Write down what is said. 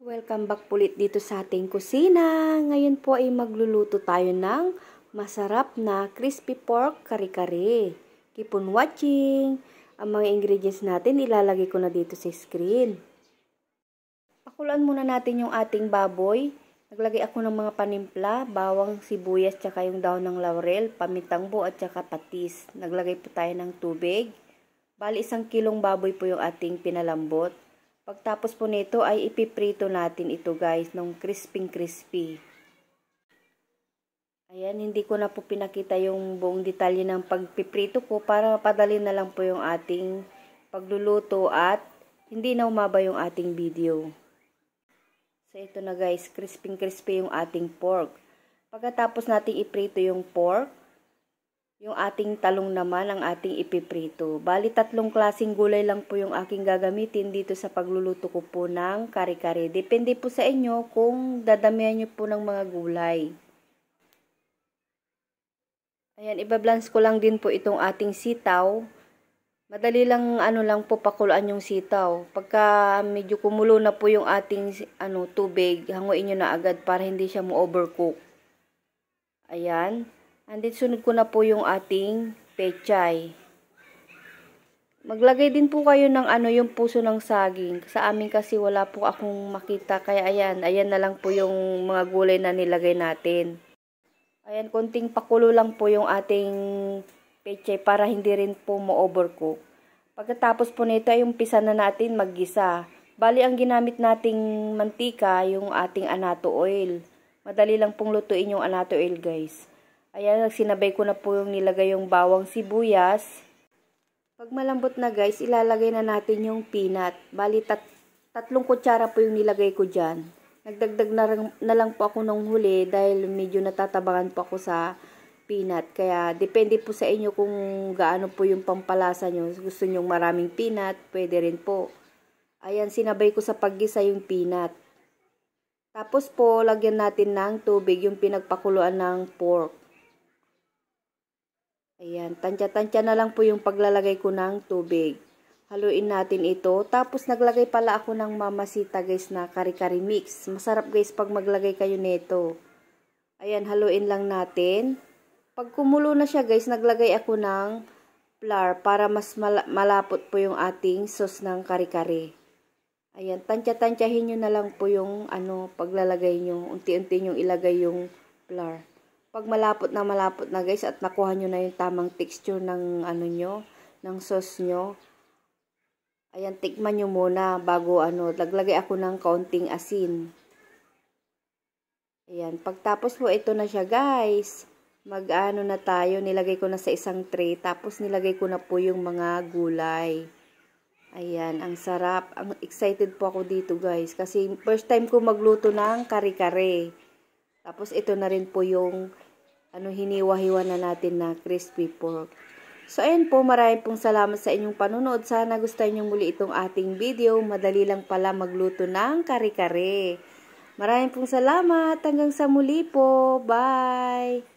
Welcome back pulit dito sa ating kusina. Ngayon po ay magluluto tayo ng masarap na crispy pork kare-kare. Keep on watching. Ang mga ingredients natin ilalagay ko na dito sa screen. Pakulaan muna natin yung ating baboy. Naglagay ako ng mga panimpla, bawang, sibuyas, tsaka yung daon ng laurel, pamintangbo at tsaka patis. Naglagay po tayo ng tubig. Bali isang kilong baboy po yung ating pinalambot. Pagtapos po nito ay ipiprito natin ito guys nung crisping crispy. Ayan, hindi ko na po pinakita yung buong detalye ng pagpiprito ko para mapadali na lang po yung ating pagluluto at hindi na umaba yung ating video. So ito na guys, crisping crispy yung ating pork. Pagkatapos nating iprito yung pork, yung ating talong naman ang ating ipiprito. Bali tatlong klasing gulay lang po yung aking gagamitin dito sa pagluluto ko po ng kare-kare. Depende po sa inyo kung dadamihan nyo po ng mga gulay. Ayan, ibablans ko lang din po itong ating sitaw. Madali lang ano lang po pakuluan yung sitaw. Pagka medyo kumulo na po yung ating ano tubig, hanguin niyo na agad para hindi siya mo-overcook. Ayan. And then, sunod ko na po yung ating pechay. Maglagay din po kayo ng ano yung puso ng saging. Sa amin kasi wala po akong makita. Kaya ayan, ayan na lang po yung mga gulay na nilagay natin. Ayan, konting pakulo lang po yung ating pechay para hindi rin po mo overcook Pagkatapos po nito ay pisa na natin maggisa. Bali, ang ginamit nating mantika, yung ating anato oil. Madali lang pong lutuin yung anato oil, guys. Ayan, sinabay ko na po yung nilagay yung bawang sibuyas. Pag malambot na guys, ilalagay na natin yung peanut. Bali, tat tatlong kutsara po yung nilagay ko dyan. Nagdagdag na, na lang po ako nung huli dahil medyo natatabangan po ako sa peanut. Kaya depende po sa inyo kung gaano po yung pampalasa nyo. Gusto nyong maraming peanut, pwede rin po. Ayan, sinabay ko sa paggisa yung peanut. Tapos po, lagyan natin ng tubig yung pinagpakuluan ng pork. Ayan, tantya tansya na lang po yung paglalagay ko ng tubig. Haluin natin ito. Tapos naglagay pala ako ng mamasita guys na kari-kari mix. Masarap guys pag maglagay kayo nito. Ayan, haluin lang natin. Pag kumulo na siya guys, naglagay ako ng flour para mas mal malapot po yung ating sauce ng kari-kari. Ayan, tansya-tansyahin nyo na lang po yung ano, paglalagay nyo. Unti-unti nyo ilagay yung flour. Pag malapot na malapot na guys at nakuha nyo na yung tamang texture ng ano nyo, ng sauce nyo. Ayan, tikman nyo muna bago ano, laglagay ako ng kaunting asin. Ayan, pagtapos po ito na siya guys. Mag ano na tayo, nilagay ko na sa isang tray. Tapos nilagay ko na po yung mga gulay. Ayan, ang sarap. Ang excited po ako dito guys. Kasi first time ko magluto ng kare-kare. Tapos ito na rin po yung ano hiniwa-hiwa na natin na crispy pork. So ayun po, maraming pong salamat sa inyong panonood. Sana gustuhin niyo muli itong ating video. Madali lang pala magluto ng kare-kare. Maraming pong salamat. Hanggang sa muli po. Bye!